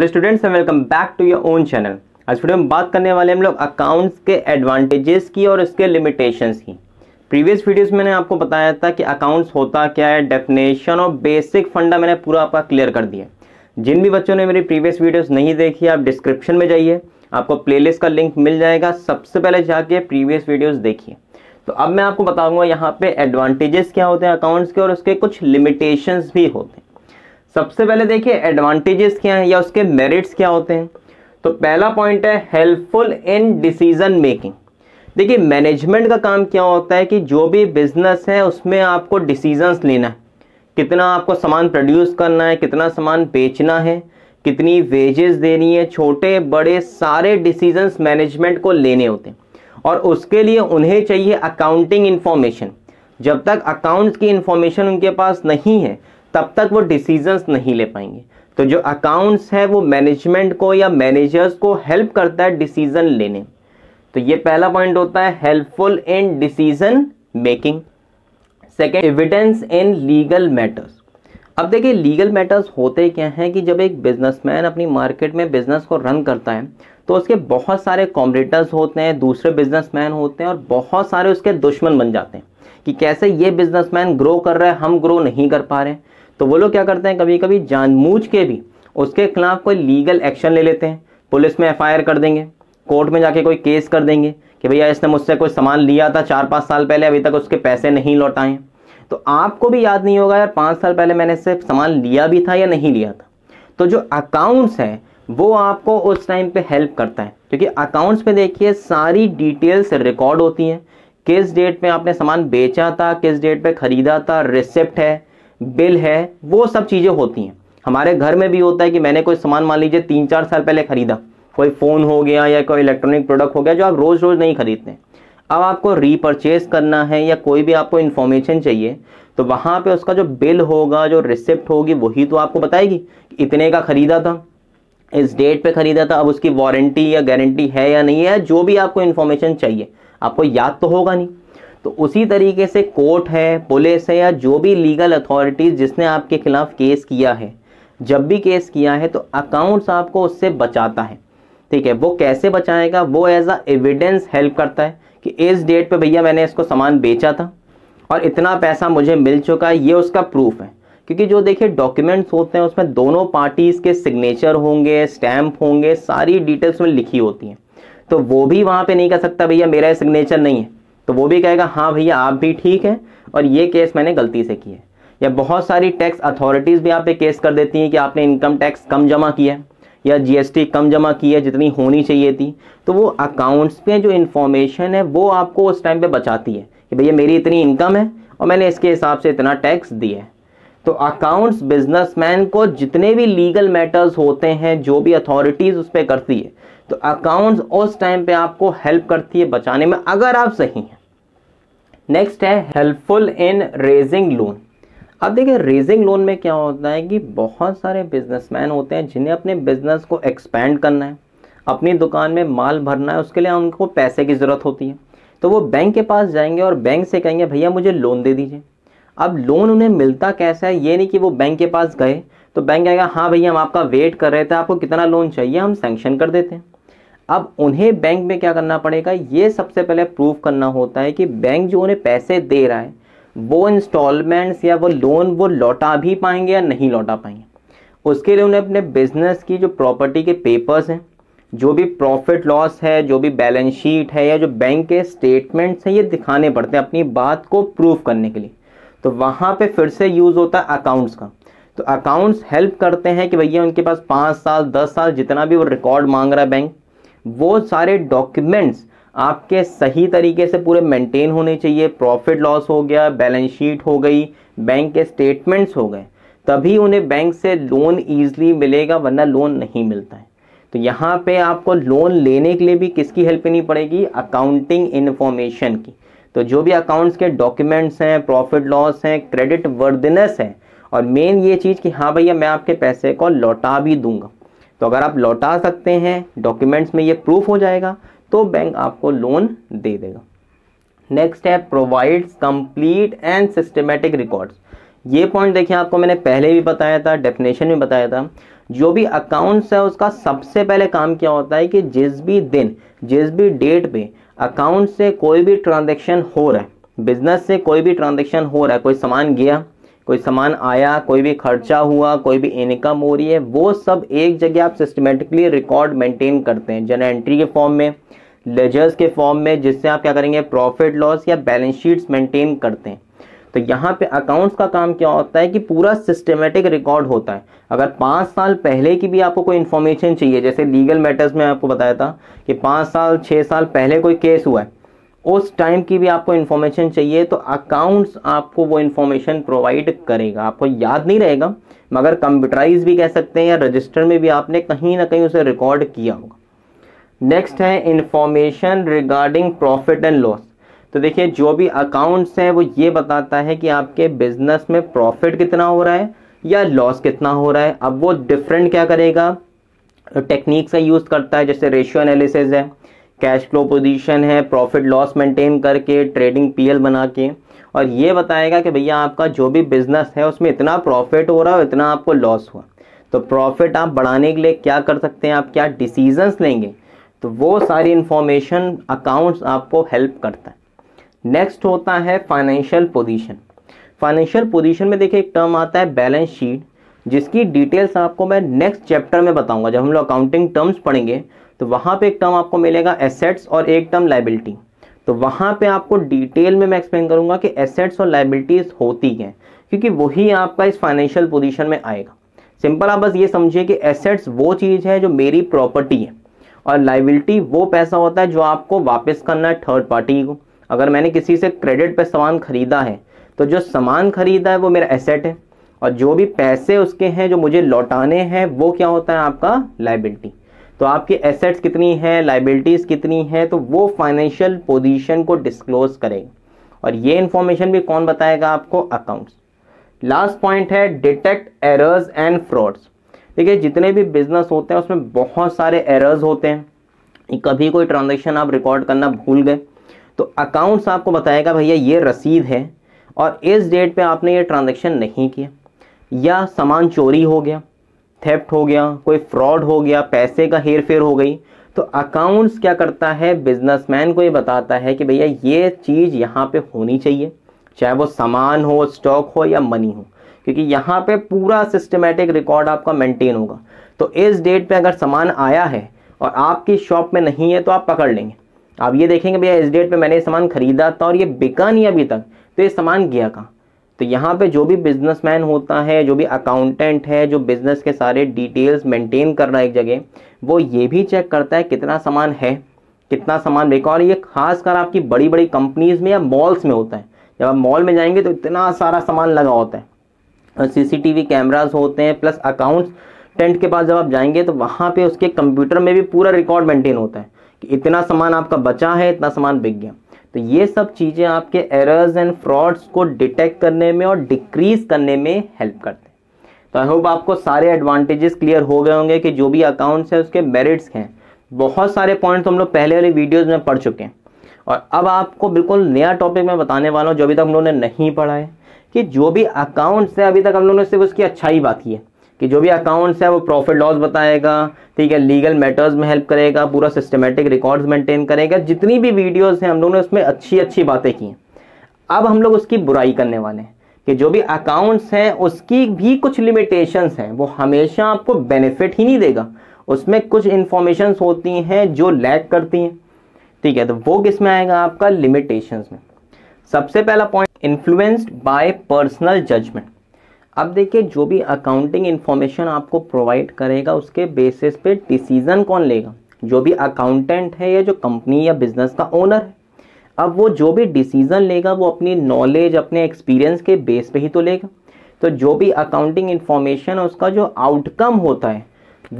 hello students and welcome back to your own channel आज video में बात करने वाले हम लोग अकाउंट्स के एडवांटेजेस की और उसके लिमिटेशंस की प्रीवियस वीडियोस में मैंने आपको बताया था कि अकाउंट्स होता क्या है डेफिनेशन और बेसिक फंडा मैंने पूरा आपका क्लियर कर दिया जिन भी बच्चों ने मेरी प्रीवियस वीडियोज नहीं देखी आप डिस्क्रिप्शन में जाइए आपको प्ले का लिंक मिल जाएगा सबसे पहले जाके प्रीवियस वीडियोज़ देखिए तो अब मैं आपको बताऊंगा यहाँ पे एडवांटेजेस क्या होते हैं अकाउंट्स के और उसके कुछ लिमिटेशंस भी होते हैं सबसे पहले देखिए एडवांटेजेस क्या हैं या उसके मेरिट्स क्या होते हैं तो पहला पॉइंट है हेल्पफुल इन डिसीजन मेकिंग देखिए मैनेजमेंट का काम क्या होता है कि जो भी बिजनेस है उसमें आपको डिसीजंस लेना है कितना आपको सामान प्रोड्यूस करना है कितना सामान बेचना है कितनी वेजेस देनी है छोटे बड़े सारे डिसीजंस मैनेजमेंट को लेने होते हैं और उसके लिए उन्हें चाहिए अकाउंटिंग इन्फॉर्मेशन जब तक अकाउंट्स की इन्फॉर्मेशन उनके पास नहीं है तब तक वो डिसीजंस नहीं ले पाएंगे तो जो अकाउंट्स है वो मैनेजमेंट को या मैनेजर्स को हेल्प करता है डिसीजन लेने तो ये पहला पॉइंट होता है helpful in decision making second evidence in legal matters अब देखिए लीगल मैटर्स होते क्या हैं कि जब एक बिजनेसमैन अपनी मार्केट में बिजनेस को रन करता है तो उसके बहुत सारे कॉम्पिटिटर्स होते हैं दूसरे बिजनेसमैन होते हैं और बहुत सारे उसके दुश्मन बन जाते हैं कि कैसे ये बिजनेसमैन ग्रो कर रहा है हम ग्रो नहीं कर पा रहे तो वो लोग क्या करते हैं कभी कभी जानबूझ के भी उसके खिलाफ कोई लीगल एक्शन ले लेते हैं पुलिस में एफ कर देंगे कोर्ट में जाके कोई केस कर देंगे कि भैया इसने मुझसे कोई सामान लिया था चार पाँच साल पहले अभी तक उसके पैसे नहीं लौटाए तो आपको भी याद नहीं होगा यार पाँच साल पहले मैंने इससे सामान लिया भी था या नहीं लिया था तो जो अकाउंट्स हैं वो आपको उस टाइम पे हेल्प करता है क्योंकि अकाउंट्स में देखिए सारी डिटेल्स रिकॉर्ड होती हैं किस डेट पे आपने सामान बेचा था किस डेट पे ख़रीदा था रिसिप्ट है बिल है वो सब चीज़ें होती हैं हमारे घर में भी होता है कि मैंने कोई सामान मान लीजिए तीन चार साल पहले खरीदा कोई फ़ोन हो गया या कोई इलेक्ट्रॉनिक प्रोडक्ट हो गया जो आप रोज़ रोज़ नहीं खरीदते अब आपको रीपरचेज करना है या कोई भी आपको इन्फॉर्मेशन चाहिए तो वहां पे उसका जो बिल होगा जो रिसिप्ट होगी वही तो आपको बताएगी कि इतने का ख़रीदा था इस डेट पे ख़रीदा था अब उसकी वारंटी या गारंटी है या नहीं है जो भी आपको इन्फॉर्मेशन चाहिए आपको याद तो होगा नहीं तो उसी तरीके से कोर्ट है पुलिस है या जो भी लीगल अथॉरिटीज़ जिसने आपके खिलाफ केस किया है जब भी केस किया है तो अकाउंट्स आपको उससे बचाता है ठीक है वो कैसे बचाएगा वो एज अ एविडेंस हेल्प करता है कि इस डेट पे भैया मैंने इसको सामान बेचा था और इतना पैसा मुझे मिल चुका है ये उसका प्रूफ है क्योंकि जो देखिए डॉक्यूमेंट्स होते हैं उसमें दोनों पार्टीज़ के सिग्नेचर होंगे स्टैम्प होंगे सारी डिटेल्स में लिखी होती हैं तो वो भी वहाँ पे नहीं कह सकता भैया मेरा सिग्नेचर नहीं है तो वो भी कहेगा हाँ भैया आप भी ठीक है और ये केस मैंने गलती से किया है या बहुत सारी टैक्स अथॉरिटीज़ भी आप पे केस कर देती हैं कि आपने इनकम टैक्स कम जमा किया या जीएसटी कम जमा की है जितनी होनी चाहिए थी तो वो अकाउंट्स पे जो इन्फॉर्मेशन है वो आपको उस टाइम पे बचाती है कि भैया मेरी इतनी इनकम है और मैंने इसके हिसाब से इतना टैक्स दिया है तो अकाउंट्स बिजनेसमैन को जितने भी लीगल मैटर्स होते हैं जो भी अथॉरिटीज़ उस पर करती है तो अकाउंट्स उस टाइम पे आपको हेल्प करती है बचाने में अगर आप सही हैं नेक्स्ट है हेल्पफुल इन रेजिंग लोन अब देखिए रेजिंग लोन में क्या होता है कि बहुत सारे बिजनेसमैन होते हैं जिन्हें अपने बिजनेस को एक्सपेंड करना है अपनी दुकान में माल भरना है उसके लिए उनको पैसे की ज़रूरत होती है तो वो बैंक के पास जाएंगे और बैंक से कहेंगे भैया मुझे लोन दे दीजिए अब लोन उन्हें मिलता कैसा है ये नहीं कि वो बैंक के पास गए तो बैंक कहेगा हाँ भैया हम आपका वेट कर रहे थे आपको कितना लोन चाहिए हम सेंक्शन कर देते हैं अब उन्हें बैंक में क्या करना पड़ेगा ये सबसे पहले प्रूव करना होता है कि बैंक जो उन्हें पैसे दे रहा है वो इंस्टॉलमेंट्स या वो लोन वो लौटा भी पाएंगे या नहीं लौटा पाएंगे उसके लिए उन्हें अपने बिजनेस की जो प्रॉपर्टी के पेपर्स हैं जो भी प्रॉफिट लॉस है जो भी बैलेंस शीट है या जो बैंक के स्टेटमेंट्स हैं ये दिखाने पड़ते हैं अपनी बात को प्रूफ करने के लिए तो वहाँ पे फिर से यूज़ होता है अकाउंट्स का तो अकाउंट्स हेल्प करते हैं कि भैया उनके पास पाँच साल दस साल जितना भी वो रिकॉर्ड मांग रहा है बैंक वो सारे डॉक्यूमेंट्स आपके सही तरीके से पूरे मेंटेन होने चाहिए प्रॉफिट लॉस हो गया बैलेंस शीट हो गई बैंक के स्टेटमेंट्स हो गए तभी उन्हें बैंक से लोन ईजिली मिलेगा वरना लोन नहीं मिलता है तो यहाँ पे आपको लोन लेने के लिए भी किसकी हेल्प नहीं पड़ेगी अकाउंटिंग इन्फॉर्मेशन की तो जो भी अकाउंट्स के डॉक्यूमेंट्स हैं प्रॉफिट लॉस हैं क्रेडिट वर्दनेस है और मेन ये चीज़ कि हाँ भैया मैं आपके पैसे को लौटा भी दूंगा तो अगर आप लौटा सकते हैं डॉक्यूमेंट्स में ये प्रूफ हो जाएगा तो बैंक आपको लोन दे देगा नेक्स्ट है provides complete and systematic records ये पॉइंट देखिए आपको मैंने पहले भी बताया था डेफिनेशन में बताया था जो भी अकाउंट्स है उसका सबसे पहले काम क्या होता है कि जिस भी दिन जिस भी डेट पे अकाउंट से कोई भी ट्रांजेक्शन हो रहा है बिजनेस से कोई भी ट्रांजेक्शन हो रहा है कोई सामान गया कोई सामान आया कोई भी खर्चा हुआ कोई भी इनकम हो रही है वो सब एक जगह आप सिस्टमेटिकली रिकॉर्ड मेंटेन करते हैं जन एंट्री के फॉर्म में लेजर्स के फॉर्म में जिससे आप क्या करेंगे प्रॉफिट लॉस या बैलेंस शीट्स मेंटेन करते हैं तो यहाँ पे अकाउंट्स का काम क्या होता है कि पूरा सिस्टमेटिक रिकॉर्ड होता है अगर पाँच साल पहले की भी आपको कोई इन्फॉर्मेशन चाहिए जैसे लीगल मैटर्स में आपको बताया था कि पाँच साल छः साल पहले कोई केस हुआ है उस टाइम की भी आपको इन्फॉर्मेशन चाहिए तो अकाउंट्स आपको वो इन्फॉर्मेशन प्रोवाइड करेगा आपको याद नहीं रहेगा मगर कंप्यूटराइज भी कह सकते हैं या रजिस्टर में भी आपने कहीं ना कहीं उसे रिकॉर्ड किया होगा नेक्स्ट है information regarding profit and loss तो देखिए जो भी अकाउंट्स हैं वो ये बताता है कि आपके बिजनेस में प्रॉफिट कितना हो रहा है या लॉस कितना हो रहा है अब वो डिफरेंट क्या करेगा टेक्निक्स का यूज़ करता है जैसे रेशियो एनालिसिस है कैश फ्लो पोजीशन है प्रॉफिट लॉस मेंटेन करके ट्रेडिंग पीएल बना के और ये बताएगा कि भैया आपका जो भी बिजनेस है उसमें इतना प्रॉफिट हो रहा है इतना आपको लॉस हुआ तो प्रॉफिट आप बढ़ाने के लिए क्या कर सकते हैं आप क्या डिसीजंस लेंगे तो वो सारी इन्फॉर्मेशन अकाउंट्स आपको हेल्प करता है नेक्स्ट होता है फाइनेंशियल पोजिशन फाइनेंशियल पोजिशन में देखिए एक टर्म आता है बैलेंस शीट जिसकी डिटेल्स आपको मैं नेक्स्ट चैप्टर में बताऊंगा जब हम लोग अकाउंटिंग टर्म्स पढ़ेंगे तो वहाँ पे एक टर्म आपको मिलेगा एसेट्स और एक टर्म लाइबिलिटी तो वहाँ पे आपको डिटेल में मैं एक्सप्लेन करूँगा कि एसेट्स और लाइबिलिटीज़ होती हैं क्योंकि वही आपका इस फाइनेंशियल पोजीशन में आएगा सिंपल आप बस ये समझिए कि एसेट्स वो चीज़ है जो मेरी प्रॉपर्टी है और लाइबिलिटी वो पैसा होता है जो आपको वापस करना है थर्ड पार्टी को अगर मैंने किसी से क्रेडिट पर सामान खरीदा है तो जो सामान खरीदा है वो मेरा एसेट है और जो भी पैसे उसके हैं जो मुझे लौटाने हैं वो क्या होता है आपका लाइबिलिटी तो आपकी एसेट्स कितनी हैं लाइबिलिटीज़ कितनी हैं तो वो फाइनेंशियल पोजीशन को डिस्क्लोज करें और ये इन्फॉर्मेशन भी कौन बताएगा आपको अकाउंट्स लास्ट पॉइंट है डिटेक्ट एरर्स एंड फ्रॉड्स देखिए जितने भी बिजनेस होते हैं उसमें बहुत सारे एरर्स होते हैं कभी कोई ट्रांजेक्शन आप रिकॉर्ड करना भूल गए तो अकाउंट्स आपको बताएगा भैया ये रसीद है और इस डेट पे आपने ये ट्रांजेक्शन नहीं किया या सामान चोरी हो गया थेफ्ट हो गया कोई फ्रॉड हो गया पैसे का हेर फेर हो गई तो अकाउंट्स क्या करता है बिजनेसमैन को ये बताता है कि भैया ये चीज़ यहाँ पे होनी चाहिए चाहे वो सामान हो स्टॉक हो या मनी हो क्योंकि यहाँ पे पूरा सिस्टमेटिक रिकॉर्ड आपका मेंटेन होगा तो इस डेट पे अगर सामान आया है और आपकी शॉप में नहीं है तो आप पकड़ लेंगे आप ये देखेंगे भैया इस डेट पर मैंने ये सामान खरीदा था और ये बिका नहीं अभी तक तो ये सामान गया कहाँ तो यहाँ पे जो भी बिजनेसमैन होता है जो भी अकाउंटेंट है जो बिजनेस के सारे डिटेल्स मेंटेन कर रहा है एक जगह वो ये भी चेक करता है कितना सामान है कितना सामान बेकार और ये खासकर आपकी बड़ी बड़ी कंपनीज़ में या मॉल्स में होता है जब आप मॉल में जाएंगे तो इतना सारा सामान लगा होता है और सीसीटीवी कैमरास होते हैं प्लस अकाउंट्स टेंट के पास जब आप जाएंगे तो वहाँ पे उसके कंप्यूटर में भी पूरा रिकॉर्ड मेंटेन होता है कि इतना सामान आपका बचा है इतना सामान बिक गया तो ये सब चीज़ें आपके एरर्स एंड फ्रॉड्स को डिटेक्ट करने में और डिक्रीज करने में हेल्प करते हैं तो आई होप आपको सारे एडवांटेजेस क्लियर हो गए होंगे कि जो भी अकाउंट्स हैं उसके मेरिट्स हैं बहुत सारे पॉइंट्स तो हम लोग पहले वाली वीडियोज़ में पढ़ चुके हैं और अब आपको बिल्कुल नया टॉपिक मैं बताने वाला हूँ जो अभी तक हम लोगों ने नहीं पढ़ा है कि जो भी अकाउंट्स है अभी तक हम लोगों ने सिर्फ उसकी अच्छाई की है कि जो भी अकाउंट्स है वो प्रॉफिट लॉस बताएगा ठीक है लीगल मैटर्स में हेल्प करेगा पूरा सिस्टमेटिक रिकॉर्ड्स मेंटेन करेगा जितनी भी वीडियोस हैं हम लोगों ने उसमें अच्छी अच्छी बातें की हैं अब हम लोग उसकी बुराई करने वाले हैं कि जो भी अकाउंट्स हैं उसकी भी कुछ लिमिटेशंस हैं वो हमेशा आपको बेनिफिट ही नहीं देगा उसमें कुछ इंफॉर्मेशन होती हैं जो लैक करती हैं ठीक है तो वो किस में आएगा आपका लिमिटेशंस में सबसे पहला point influenced by personal judgement अब देखिए जो भी अकाउंटिंग इन्फॉर्मेशन आपको प्रोवाइड करेगा उसके बेसिस पे डिसीज़न कौन लेगा जो भी अकाउंटेंट है या जो कंपनी या बिजनेस का ओनर है अब वो जो भी डिसीज़न लेगा वो अपनी नॉलेज अपने एक्सपीरियंस के बेस पे ही तो लेगा तो जो भी अकाउंटिंग इन्फॉर्मेशन है उसका जो आउटकम होता है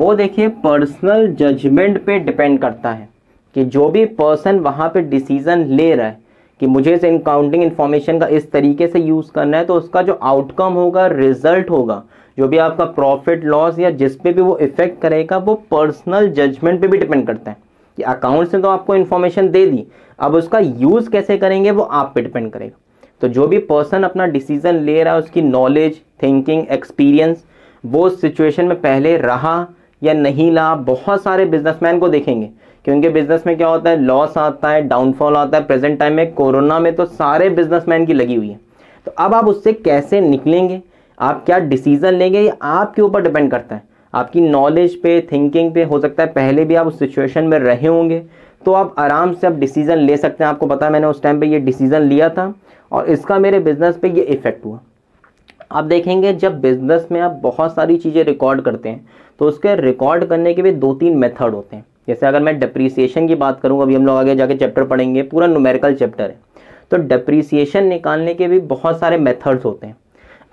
वो देखिए पर्सनल जजमेंट पर डिपेंड करता है कि जो भी पर्सन वहाँ पर डिसीज़न ले रहा है कि मुझे इस काउंटिंग इन्फॉर्मेशन का इस तरीके से यूज़ करना है तो उसका जो आउटकम होगा रिजल्ट होगा जो भी आपका प्रॉफिट लॉस या जिस पे भी वो इफेक्ट करेगा वो पर्सनल जजमेंट पे भी डिपेंड करता है कि अकाउंट से तो आपको इन्फॉर्मेशन दे दी अब उसका यूज़ कैसे करेंगे वो आप पे डिपेंड करेगा तो जो भी पर्सन अपना डिसीजन ले रहा है उसकी नॉलेज थिंकिंग एक्सपीरियंस वो सिचुएशन में पहले रहा या नहीं लाभ बहुत सारे बिजनेसमैन को देखेंगे क्योंकि बिजनेस में क्या होता है लॉस आता है डाउनफॉल आता है प्रेजेंट टाइम में कोरोना में तो सारे बिजनेसमैन की लगी हुई है तो अब आप उससे कैसे निकलेंगे आप क्या डिसीजन लेंगे ये आपके ऊपर डिपेंड करता है आपकी नॉलेज पे थिंकिंग पे हो सकता है पहले भी आप उस सिचुएशन में रहे होंगे तो आप आराम से आप डिसीज़न ले सकते हैं आपको पता है मैंने उस टाइम पे ये डिसीज़न लिया था और इसका मेरे बिज़नेस पे ये इफ़ेक्ट हुआ आप देखेंगे जब बिज़नेस में आप बहुत सारी चीज़ें रिकॉर्ड करते हैं तो उसके रिकॉर्ड करने के भी दो तीन मेथड होते हैं जैसे अगर मैं डिप्रीसिएशन की बात करूँ अभी हम लोग आगे जाके चैप्टर पढ़ेंगे पूरा न्यूमेरिकल चैप्टर है तो डिप्रीसिएशन निकालने के भी बहुत सारे मेथड्स होते हैं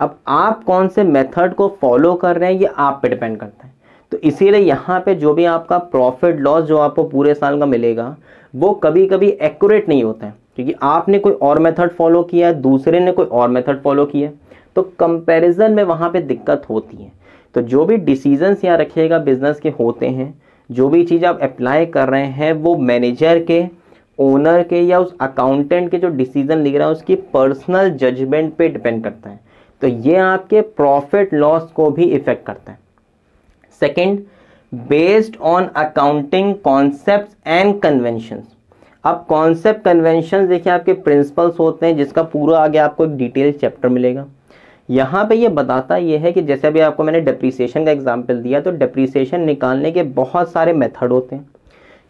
अब आप कौन से मेथड को फॉलो कर रहे हैं ये आप पे डिपेंड करता है तो इसीलिए यहाँ पे जो भी आपका प्रॉफिट लॉस जो आपको पूरे साल का मिलेगा वो कभी कभी एक्यूरेट नहीं होता है क्योंकि आपने कोई और मेथड फॉलो किया है दूसरे ने कोई और मेथड फॉलो किया है तो कंपैरिजन में वहाँ पे दिक्कत होती है तो जो भी डिसीजंस यहाँ रखिएगा बिजनेस के होते हैं जो भी चीज़ आप अप्लाई कर रहे हैं वो मैनेजर के ओनर के या उस अकाउंटेंट के जो डिसीजन लिख रहा है उसकी पर्सनल जजमेंट पे डिपेंड करता है तो ये आपके प्रॉफिट लॉस को भी इफेक्ट करता है second based on accounting concepts and conventions अब कॉन्सेप्ट कन्वेंशन देखिए आपके प्रिंसिपल्स होते हैं जिसका पूरा आगे आपको एक डिटेल चैप्टर मिलेगा यहाँ पे ये बताता ये है कि जैसे अभी आपको मैंने डिप्रीसीशन का एग्जाम्पल दिया तो डिप्रीसीशन निकालने के बहुत सारे मेथड होते हैं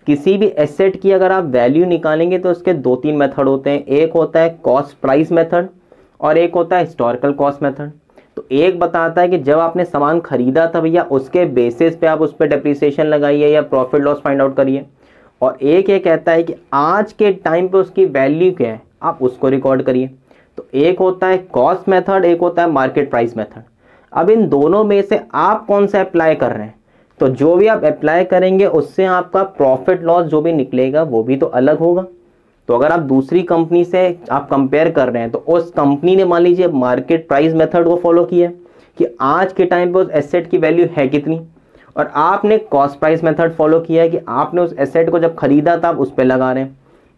किसी भी एसेट की अगर आप वैल्यू निकालेंगे तो उसके दो तीन मेथड होते हैं एक होता है कॉस्ट प्राइस मेथड और एक होता है हिस्टोरिकल कॉस्ट मेथड तो एक बताता है कि जब आपने सामान खरीदा था भैया उसके बेसिस पे आप उस पर डिप्रीसीशन लगाइए या प्रॉफिट लॉस फाइंड आउट करिए और एक ये कहता है कि आज के टाइम पर उसकी वैल्यू क्या है आप उसको रिकॉर्ड करिए तो एक होता है कॉस्ट मेथड एक होता है मार्केट प्राइस मेथड अब इन दोनों में से आप कौन सा अप्लाई कर रहे हैं तो जो भी आप अप्लाई करेंगे उससे आपका प्रॉफिट लॉस जो भी निकलेगा वो भी तो अलग होगा तो अगर आप दूसरी कंपनी से आप कंपेयर कर रहे हैं तो उस कंपनी ने मान लीजिए मार्केट प्राइस मेथड को फॉलो किया कि आज के टाइम पे उस एसेट की वैल्यू है कितनी और आपने कॉस्ट प्राइस मेथड फॉलो किया है कि आपने उस एसेट को जब खरीदा था आप उस पर लगा रहे हैं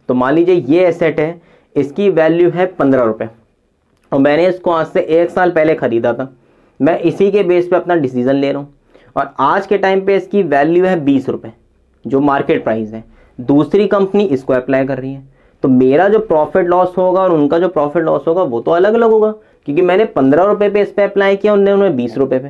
तो मान लीजिए ये एसेट है इसकी वैल्यू है पंद्रह रुपये और मैंने इसको आज से एक साल पहले ख़रीदा था मैं इसी के बेस पे अपना डिसीज़न ले रहा हूँ और आज के टाइम पे इसकी वैल्यू है बीस रुपये जो मार्केट प्राइस है दूसरी कंपनी इसको अप्लाई कर रही है तो मेरा जो प्रॉफिट लॉस होगा और उनका जो प्रॉफिट लॉस होगा वो तो अलग अलग होगा क्योंकि मैंने पंद्रह रुपये पे इस पर अप्लाई किया उन्होंने उन्होंने बीस रुपये पे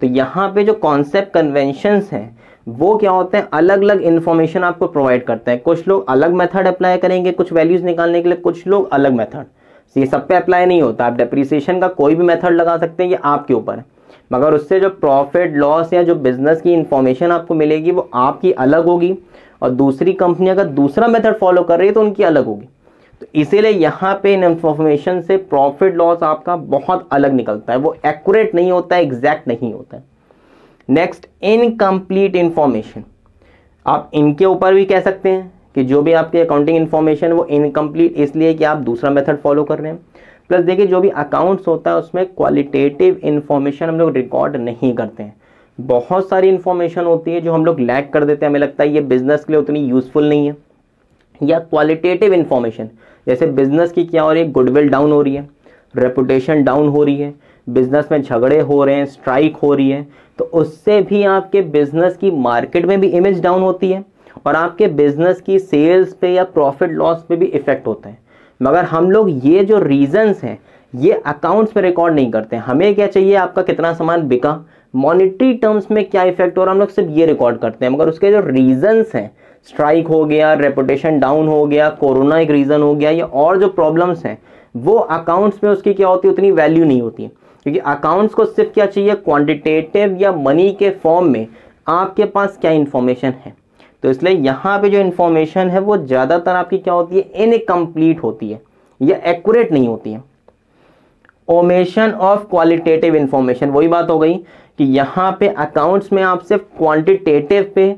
तो यहाँ पे जो कॉन्सेप्ट कन्वेंशंस हैं वो क्या होते हैं अलग अलग इन्फॉर्मेशन आपको प्रोवाइड करते हैं कुछ लोग अलग मेथड अप्लाई करेंगे कुछ वैल्यूज़ निकालने के लिए कुछ लोग अलग मेथड तो ये सब पे अप्लाई नहीं होता आप डिप्रिसिएशन का कोई भी मेथड लगा सकते हैं ये आपके ऊपर है मगर उससे जो प्रॉफिट लॉस या जो बिज़नेस की इन्फॉर्मेशन आपको मिलेगी वो आपकी अलग होगी और दूसरी कंपनी अगर दूसरा मेथड फॉलो कर रही है तो उनकी अलग होगी तो इसीलिए यहाँ पे इन इन्फॉर्मेशन से प्रॉफिट लॉस आपका बहुत अलग निकलता है वो एक्यूरेट नहीं होता है एग्जैक्ट नहीं होता है नेक्स्ट इनकम्प्लीट इंफॉर्मेशन आप इनके ऊपर भी कह सकते हैं कि जो भी आपके अकाउंटिंग इन्फॉर्मेशन वो इनकम्प्लीट इसलिए कि आप दूसरा मेथड फॉलो कर रहे हैं प्लस देखिए जो भी अकाउंट्स होता है उसमें क्वालिटेटिव इन्फॉर्मेशन हम लोग रिकॉर्ड नहीं करते हैं बहुत सारी इन्फॉर्मेशन होती है जो हम लोग लैक कर देते हैं हमें लगता है ये बिज़नेस के लिए उतनी यूज़फुल नहीं है या क्वालिटेटिव इन्फॉर्मेशन जैसे बिज़नेस की क्या हो रही है गुडविल डाउन हो रही है रेपुटेशन डाउन हो रही है बिजनेस में झगड़े हो रहे हैं स्ट्राइक हो रही है तो उससे भी आपके बिजनेस की मार्केट में भी इमेज डाउन होती है और आपके बिजनेस की सेल्स पे या प्रॉफिट लॉस पे भी इफेक्ट होता है मगर हम लोग ये जो रीजंस हैं ये अकाउंट्स में रिकॉर्ड नहीं करते हमें क्या चाहिए आपका कितना सामान बिका मॉनिटरी टर्म्स में क्या इफेक्ट हो रहा हम लोग सिर्फ ये रिकॉर्ड करते हैं मगर उसके जो रीजंस हैं स्ट्राइक हो गया रेपुटेशन डाउन हो गया कोरोना एक रीज़न हो गया या और जो प्रॉब्लम्स हैं वो अकाउंट्स में उसकी क्या होती है उतनी वैल्यू नहीं होती है क्योंकि अकाउंट्स को सिर्फ क्या चाहिए क्वांटिटेटिव या मनी के फॉर्म में आपके पास क्या इंफॉर्मेशन है तो इसलिए यहाँ पे जो इंफॉर्मेशन है वो ज़्यादातर आपकी क्या होती है इनकम्प्लीट होती है या एक्यूरेट नहीं होती है ओमेशन ऑफ क्वालिटेटिव इंफॉर्मेशन वही बात हो गई कि यहाँ पे अकाउंट्स में आप सिर्फ क्वांटिटेटिव पे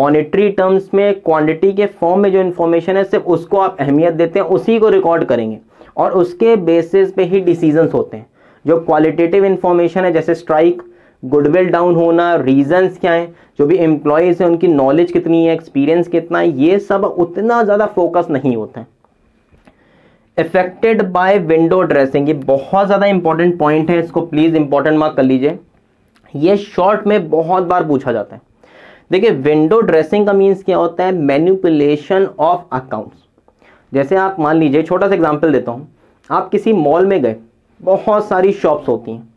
मॉनिटरी टर्म्स में क्वांटिटी के फॉर्म में जो इन्फॉर्मेशन है सिर्फ उसको आप अहमियत देते हैं उसी को रिकॉर्ड करेंगे और उसके बेसिस पे ही डिसीजंस होते हैं जो क्वालिटेटिव इन्फॉर्मेशन है जैसे स्ट्राइक गुडविल डाउन होना रीजंस क्या हैं जो भी एम्प्लॉयज़ हैं उनकी नॉलेज कितनी है एक्सपीरियंस कितना है ये सब उतना ज़्यादा फोकस नहीं होता है इफेक्टेड बाय विंडो ड्रेसिंग ये बहुत ज़्यादा इंपॉर्टेंट पॉइंट है इसको प्लीज़ इंपॉर्टेंट मार्क कर लीजिए ये शॉर्ट में बहुत बार पूछा जाता है देखिए विंडो ड्रेसिंग का मीन्स क्या होता है मैन्यूपुलेशन ऑफ अकाउंट्स जैसे आप मान लीजिए छोटा सा एग्जाम्पल देता हूँ आप किसी मॉल में गए बहुत सारी शॉप्स होती हैं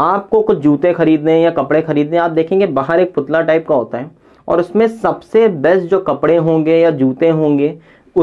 आपको कुछ जूते खरीदने या कपड़े खरीदने आप देखेंगे बाहर एक पुतला टाइप का होता है और उसमें सबसे बेस्ट जो कपड़े होंगे या जूते होंगे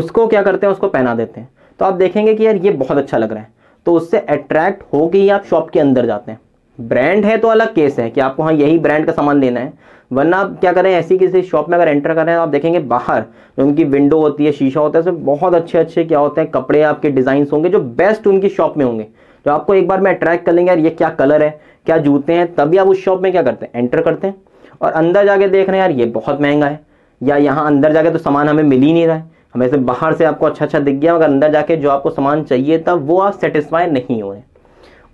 उसको क्या करते हैं उसको पहना देते हैं तो आप देखेंगे कि यार ये बहुत अच्छा लग रहा है तो उससे अट्रैक्ट होके ही आप शॉप के अंदर जाते हैं ब्रांड है तो अलग केस है कि आपको हाँ यही ब्रांड का सामान लेना है वरना आप क्या करें ऐसी किसी शॉप में अगर एंटर करें तो आप देखेंगे बाहर जो उनकी विंडो होती है शीशा होता है उसमें बहुत अच्छे अच्छे क्या होते हैं कपड़े आपके डिजाइन होंगे जो बेस्ट उनकी शॉप में होंगे तो आपको एक बार में अट्रैक्ट कर लेंगे यार ये क्या कलर है क्या जूते हैं तभी आप उस शॉप में क्या करते हैं एंटर करते हैं और अंदर जाके देख रहे हैं यार ये बहुत महंगा है या यहाँ अंदर जाके तो सामान हमें मिल ही नहीं रहा है हमें से बाहर से आपको अच्छा अच्छा दिख गया मगर अंदर जाके जो आपको सामान चाहिए था वो आप सेटिस्फाई नहीं हो रहे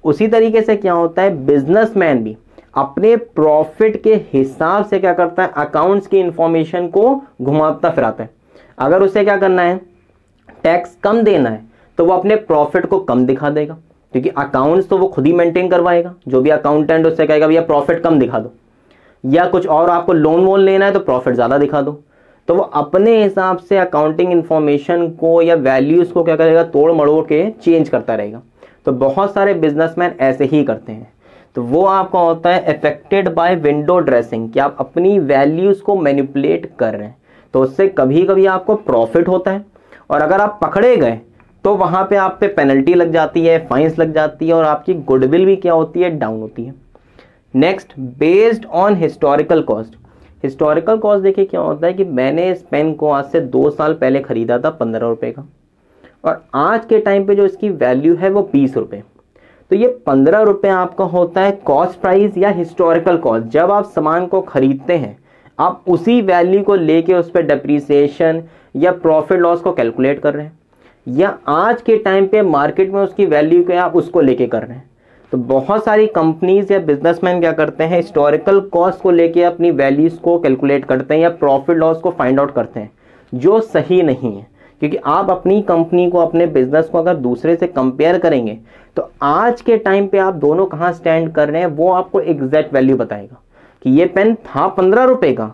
उसी तरीके से क्या होता है बिजनेसमैन भी अपने प्रॉफिट के हिसाब से क्या करता है अकाउंट्स की इंफॉर्मेशन को घुमाता फिराता है अगर उसे क्या करना है टैक्स कम देना है तो वो अपने प्रॉफिट को कम दिखा देगा क्योंकि अकाउंट्स तो वो खुद ही मेंटेन करवाएगा जो भी अकाउंटेंट उससे कहेगा भैया प्रॉफिट कम दिखा दो या कुछ और आपको लोन वोन लेना है तो प्रॉफिट ज़्यादा दिखा दो तो वो अपने हिसाब से अकाउंटिंग इन्फॉर्मेशन को या वैल्यूज़ को क्या करेगा तोड़ मड़ो के चेंज करता रहेगा तो बहुत सारे बिजनेसमैन ऐसे ही करते हैं तो वो आपका होता है अफेक्टेड बाय विंडो ड्रेसिंग कि आप अपनी वैल्यूज़ को मैनिपुलेट कर रहे हैं तो उससे कभी कभी आपको प्रॉफिट होता है और अगर आप पकड़े गए तो वहां पे आप पे पेनल्टी लग जाती है फाइंस लग जाती है और आपकी गुडविल भी क्या होती है डाउन होती है next based on historical cost historical cost देखिए क्या होता है कि मैंने इस पेन को आज से दो साल पहले ख़रीदा था पंद्रह रुपए का और आज के टाइम पे जो इसकी वैल्यू है वो बीस रुपए तो ये पंद्रह रुपए आपका होता है कॉस्ट प्राइस या हिस्टोरिकल कॉस्ट जब आप सामान को ख़रीदते हैं आप उसी वैल्यू को लेके उस पर डिप्रीसिएशन या प्रॉफिट लॉस को कैलकुलेट कर रहे हैं या आज के टाइम पे मार्केट में उसकी वैल्यू क्या आप उसको लेके कर रहे हैं तो बहुत सारी कंपनीज या बिजनेसमैन क्या करते हैं हिस्टोरिकल कॉस्ट को लेके अपनी वैल्यूज़ को कैलकुलेट करते हैं या प्रॉफिट लॉस को फाइंड आउट करते हैं जो सही नहीं है क्योंकि आप अपनी कंपनी को अपने बिजनेस को अगर दूसरे से कंपेयर करेंगे तो आज के टाइम पे आप दोनों कहाँ स्टैंड कर रहे हैं वो आपको एग्जैक्ट वैल्यू बताएगा कि ये पेन था पंद्रह रुपए का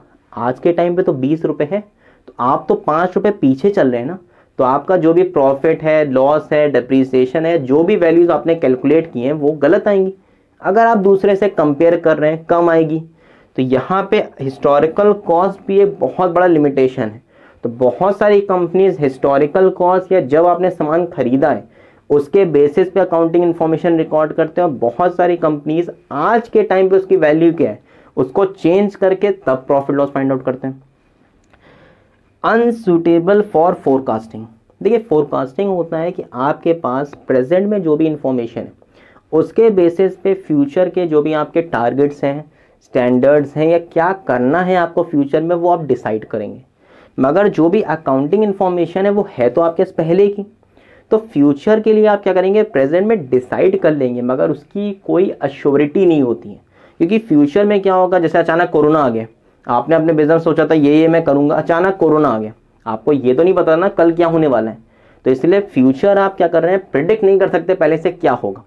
आज के टाइम पे तो बीस रुपए है तो आप तो पांच रुपए पीछे चल रहे हैं ना तो आपका जो भी प्रॉफिट है लॉस है डिप्रीसिएशन है जो भी वैल्यूज़ आपने कैलकुलेट किए हैं वो गलत आएंगी अगर आप दूसरे से कंपेयर कर रहे हैं कम आएगी तो यहाँ पे हिस्टोरिकल कॉस्ट भी एक बहुत बड़ा लिमिटेशन है तो बहुत सारी कंपनीज हिस्टोरिकल कॉस्ट या जब आपने सामान खरीदा है उसके बेसिस पे अकाउंटिंग इन्फॉर्मेशन रिकॉर्ड करते हैं और बहुत सारी कंपनीज आज के टाइम पे उसकी वैल्यू क्या है उसको चेंज करके तब प्रॉफिट लॉस फाइंड आउट करते हैं अनसूटेबल फॉर फोरकास्टिंग देखिए फोरकास्टिंग होता है कि आपके पास प्रेजेंट में जो भी इंफॉर्मेशन है उसके बेसिस पे फ्यूचर के जो भी आपके टारगेट्स हैं स्टैंडर्ड्स हैं या क्या करना है आपको फ्यूचर में वो आप डिसाइड करेंगे मगर जो भी अकाउंटिंग इन्फॉर्मेशन है वो है तो आपके पहले की तो फ्यूचर के लिए आप क्या करेंगे प्रेजेंट में डिसाइड कर लेंगे मगर उसकी कोई अश्योरिटी नहीं होती है क्योंकि फ्यूचर में क्या होगा जैसे अचानक कोरोना आ गया आपने अपने बिजनेस सोचा था ये ये मैं करूंगा अचानक कोरोना आ गया आपको ये तो नहीं पता ना कल क्या होने वाला है तो इसलिए फ्यूचर आप क्या कर रहे हैं प्रिडिक्ट नहीं कर सकते पहले से क्या होगा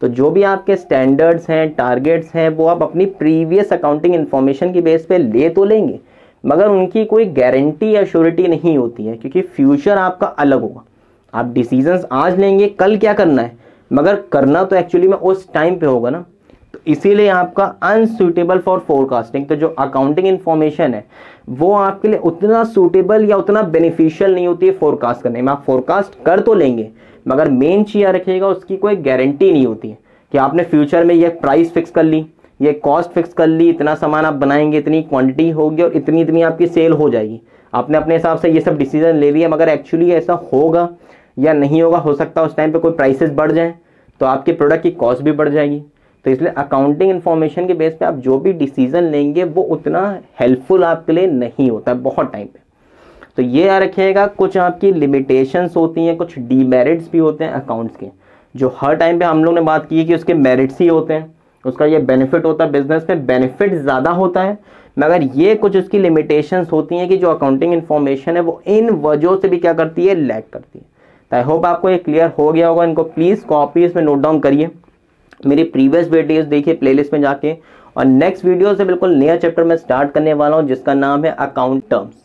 तो जो भी आपके स्टैंडर्ड्स हैं टारगेट्स हैं वो आप अपनी प्रीवियस अकाउंटिंग इन्फॉर्मेशन की बेस पे ले तो लेंगे मगर उनकी कोई गारंटी या श्योरिटी नहीं होती है क्योंकि फ्यूचर आपका अलग होगा आप डिसीजंस आज लेंगे कल क्या करना है मगर करना तो एक्चुअली में उस टाइम पे होगा ना तो इसीलिए आपका अनसुटेबल फॉर फोरकास्टिंग तो जो अकाउंटिंग इन्फॉर्मेशन है वो आपके लिए उतना सूटेबल या उतना बेनिफिशियल नहीं होती है फोरकास्ट करने में आप फोरकास्ट कर तो लेंगे मगर मेन चीज़ रखिएगा उसकी कोई गारंटी नहीं होती है कि आपने फ्यूचर में यह प्राइस फिक्स कर ली ये कॉस्ट फिक्स कर ली इतना सामान आप बनाएंगे इतनी क्वांटिटी होगी और इतनी इतनी आपकी सेल हो जाएगी आपने अपने हिसाब से ये सब डिसीजन ले लिया मगर एक्चुअली ऐसा होगा या नहीं होगा हो सकता उस टाइम पे कोई प्राइसेस बढ़ जाएं तो आपके प्रोडक्ट की कॉस्ट भी बढ़ जाएगी तो इसलिए अकाउंटिंग इन्फॉर्मेशन के बेस पे आप जो भी डिसीजन लेंगे वो उतना हेल्पफुल आपके लिए नहीं होता है बहुत टाइम पे तो ये यहाँ रखिएगा कुछ आपकी लिमिटेशंस होती हैं कुछ डीमेरिट्स भी होते हैं अकाउंट्स के जो हर टाइम पे हम लोग ने बात की है कि उसके मेरिट्स ही होते हैं उसका ये बेनिफिट होता है बिजनेस में बेनिफिट ज़्यादा होता है मगर ये कुछ उसकी लिमिटेशंस होती हैं कि जो अकाउंटिंग इन्फॉर्मेशन है वो इन वजहों से भी क्या करती है लैक करती है तो आई होप आपको ये क्लियर हो गया होगा इनको प्लीज़ कॉपी इसमें नोट डाउन करिए मेरी प्रीवियस वीडियोस देखिए प्लेलिस्ट में जाके और नेक्स्ट वीडियो से बिल्कुल नया चैप्टर मैं स्टार्ट करने वाला हूँ जिसका नाम है अकाउंट टर्म्स